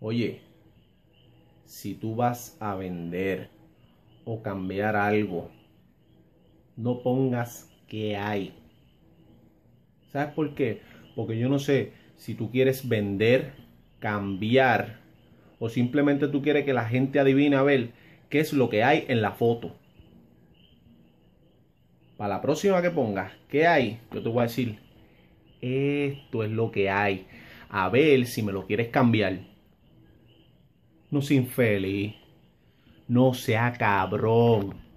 Oye, si tú vas a vender o cambiar algo, no pongas qué hay. ¿Sabes por qué? Porque yo no sé si tú quieres vender, cambiar o simplemente tú quieres que la gente adivine a ver qué es lo que hay en la foto. Para la próxima que pongas, ¿qué hay? Yo te voy a decir, esto es lo que hay. A ver si me lo quieres cambiar. No sin infeliz. No sea cabrón.